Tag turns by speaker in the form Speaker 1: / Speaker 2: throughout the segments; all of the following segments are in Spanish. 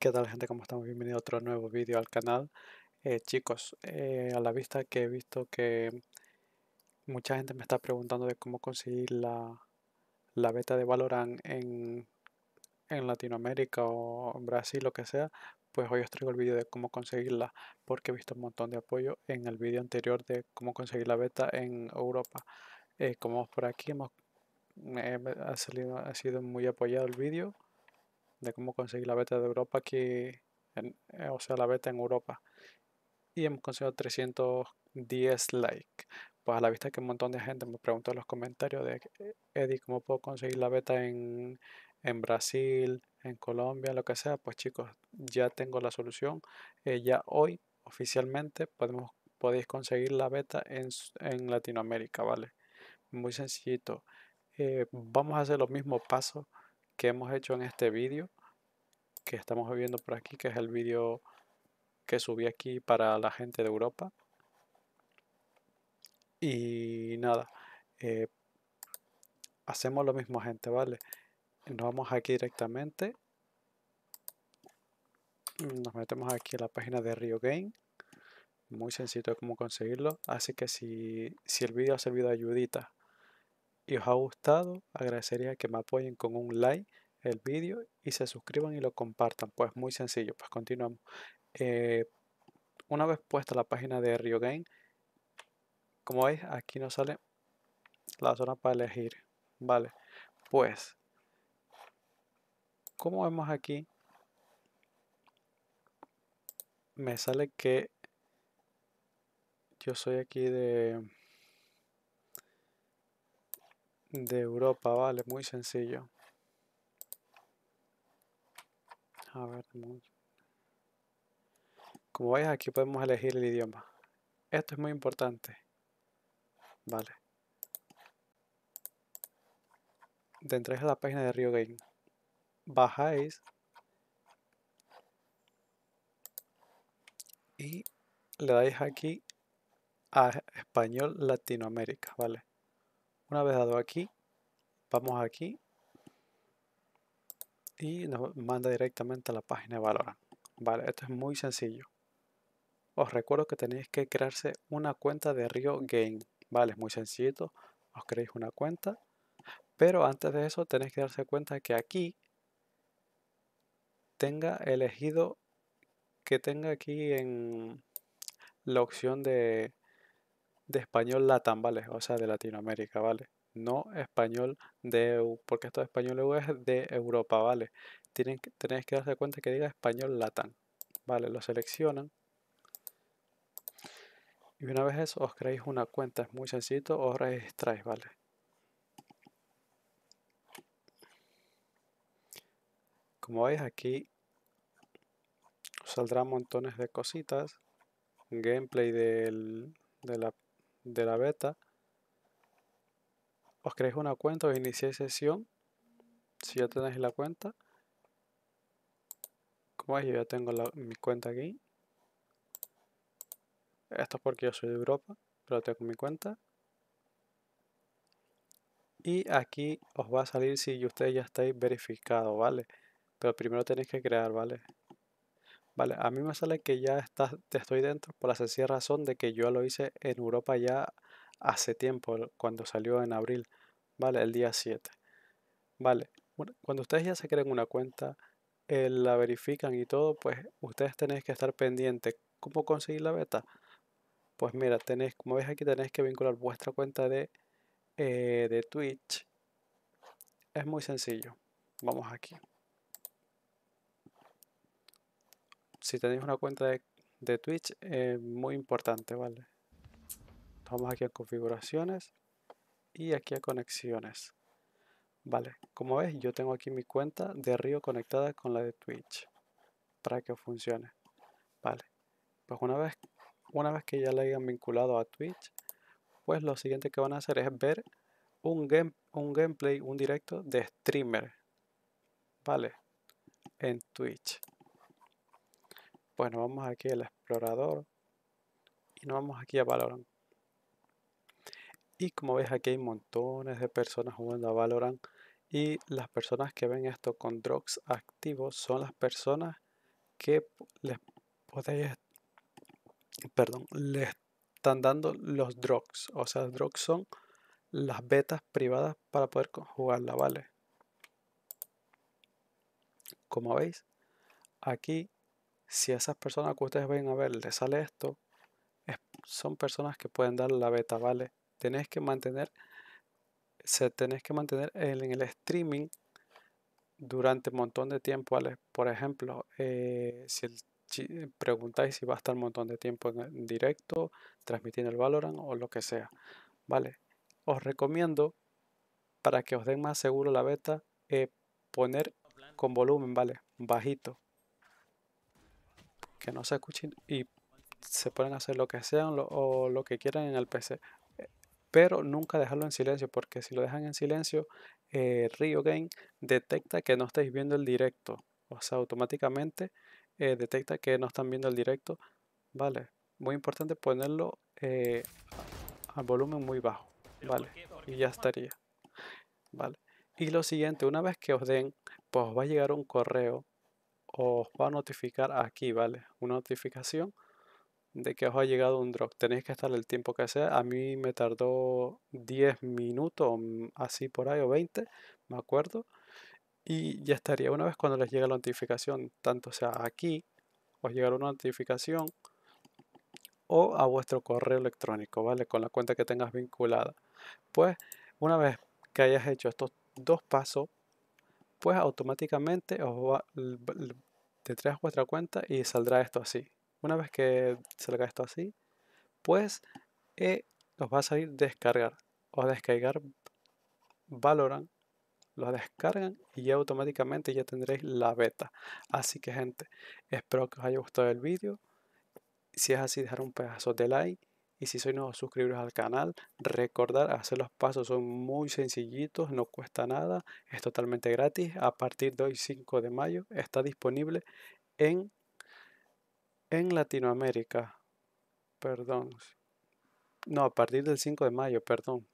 Speaker 1: ¿Qué tal gente? ¿Cómo estamos? Bienvenidos a otro nuevo vídeo al canal. Eh, chicos, eh, a la vista que he visto que mucha gente me está preguntando de cómo conseguir la, beta de Valorant en, en, Latinoamérica o Brasil, lo que sea, pues hoy os traigo el vídeo de cómo conseguirla, porque he visto un montón de apoyo en el vídeo anterior de cómo conseguir la beta en Europa. Eh, como por aquí hemos, ha, salido, ha sido muy apoyado el vídeo de cómo conseguir la beta de Europa aquí, eh, o sea, la beta en Europa. Y hemos conseguido 310 likes. Pues a la vista que un montón de gente me preguntó en los comentarios de eh, Eddie, ¿cómo puedo conseguir la beta en, Brasil, en Colombia, lo que sea? Pues chicos, ya tengo la solución. Eh, ya hoy oficialmente podemos, podéis conseguir la beta en, Latinoamérica, ¿vale? Muy sencillito. vamos a hacer los mismos pasos que hemos hecho en este vídeo que estamos viendo por aquí, que es el vídeo que subí aquí para la gente de Europa. Y nada, eh, hacemos lo mismo gente, ¿vale? Nos vamos aquí directamente. Nos metemos aquí a la página de Rio Game. Muy sencillo cómo conseguirlo. Así que si, si el vídeo ha servido de ayudita y os ha gustado, agradecería que me apoyen con un like el vídeo y se suscriban y lo compartan. Pues muy sencillo, pues continuamos. Eh, una vez puesta la página de Rio Game, como veis, aquí nos sale la zona para elegir. Vale, pues, como vemos aquí, me sale que yo soy aquí de de Europa, vale, muy sencillo. A ver, como veis aquí podemos elegir el idioma. Esto es muy importante. Vale. dentro entráis a la página de Rio Game. Bajáis. Y le dais aquí a Español Latinoamérica, ¿vale? Una vez dado aquí, vamos aquí y nos manda directamente a la página de Valorant. Vale, esto es muy sencillo. Os recuerdo que tenéis que crearse una cuenta de Rio Game. Vale, es muy sencillo Os creéis una cuenta. Pero antes de eso tenéis que darse cuenta que aquí tenga elegido, que tenga aquí en la opción de de español latam, ¿vale? O sea, de Latinoamérica, ¿vale? No español de EU, porque esto de español EU es de Europa, ¿vale? Tienen, tenéis que darse cuenta que diga español latam, ¿vale? Lo seleccionan. Y una vez eso, os creáis una cuenta, es muy sencillo, os registráis, ¿vale? Como veis aquí, saldrán montones de cositas. Gameplay del, de la de la beta, os creéis una cuenta, os iniciéis sesión. Si ya tenéis la cuenta, como veis, yo ya tengo la, mi cuenta aquí. Esto es porque yo soy de Europa, pero tengo mi cuenta. Y aquí os va a salir si ustedes ya estáis verificados, ¿vale? Pero primero tenéis que crear, ¿vale? Vale, a mí me sale que ya te estoy dentro por la sencilla razón de que yo lo hice en Europa ya hace tiempo, cuando salió en abril, ¿vale? El día 7. Vale, cuando ustedes ya se creen una cuenta, eh, la verifican y todo, pues ustedes tenéis que estar pendientes. ¿Cómo conseguir la beta? Pues mira, como veis aquí, tenéis que vincular vuestra cuenta eh, de Twitch. Es muy sencillo. Vamos aquí. si tenéis una cuenta de, Twitch, es muy importante, ¿vale? Vamos aquí a configuraciones y aquí a conexiones. Vale, como ves, yo tengo aquí mi cuenta de Río conectada con la de Twitch para que funcione. Vale, pues una vez, una vez que ya la hayan vinculado a Twitch, pues lo siguiente que van a hacer es ver un, un gameplay, un directo de streamer. Vale, en Twitch pues nos vamos aquí al explorador y nos vamos aquí a Valorant. Y como veis aquí hay montones de personas jugando a Valorant y las personas que ven esto con drugs activos son las personas que les podéis perdón, les están dando los drugs o sea, los drugs son las betas privadas para poder jugarla, ¿vale? Como veis, aquí si a esas personas que ustedes ven a ver les sale esto, son personas que pueden dar la beta, ¿vale? Tenéis que mantener, se tenés que mantener en, en el streaming durante un montón de tiempo, ¿vale? Por ejemplo, eh, si preguntáis si va a estar un montón de tiempo en, directo, transmitiendo el Valorant o lo que sea, ¿vale? Os recomiendo, para que os den más seguro la beta, eh, poner con volumen, ¿vale? Bajito, que no se escuchen y se pueden hacer lo que sean o lo que quieran en el PC. Eh, pero nunca dejarlo en silencio, porque si lo dejan en silencio, eh, Rio Game detecta que no estáis viendo el directo. O sea, automáticamente eh, detecta que no están viendo el directo. Vale, muy importante ponerlo eh, a volumen muy bajo. Vale, y ya estaría. Vale. Y lo siguiente, una vez que os den, pues va a llegar un correo os va a notificar aquí, ¿vale? Una notificación de que os ha llegado un drop. Tenéis que estar el tiempo que sea. A mí me tardó 10 minutos, mm, así por ahí, o 20, me acuerdo. Y ya estaría. Una vez cuando les llegue la notificación, tanto sea aquí, os llegará una notificación o a vuestro correo electrónico, ¿vale? Con la cuenta que tengas vinculada. Pues una vez que hayas hecho estos dos pasos, pues automáticamente os va, tres vuestra a y saldrá esto así. Una vez que salga esto así, pues eh, os va a salir descargar o descargar valoran, Lo descargan y ya automáticamente ya tendréis la beta. Así que gente, espero que os haya gustado el vídeo. Si es así, dejar un pedazo de like y si sois nuevos suscribiros al canal, recordar hacer los pasos, son muy sencillitos, no cuesta nada, es totalmente gratis. A partir de hoy 5 de mayo está disponible en, en Latinoamérica. Perdón. No, a partir del 5 de mayo, perdón.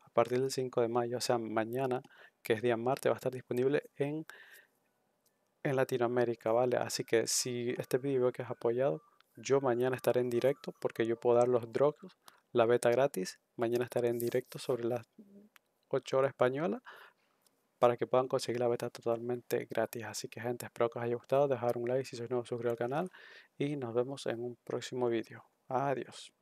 Speaker 1: A partir del 5 de mayo, o sea, mañana, que es día martes, va a estar disponible en, en Latinoamérica, ¿vale? Así que si este vídeo que has apoyado, yo mañana estaré en directo porque yo puedo dar los drops, la beta gratis. Mañana estaré en directo sobre las 8 horas españolas para que puedan conseguir la beta totalmente gratis. Así que gente, espero que os haya gustado. Dejar un like si sois nuevo, suscribiros al canal y nos vemos en un próximo vídeo. Adiós.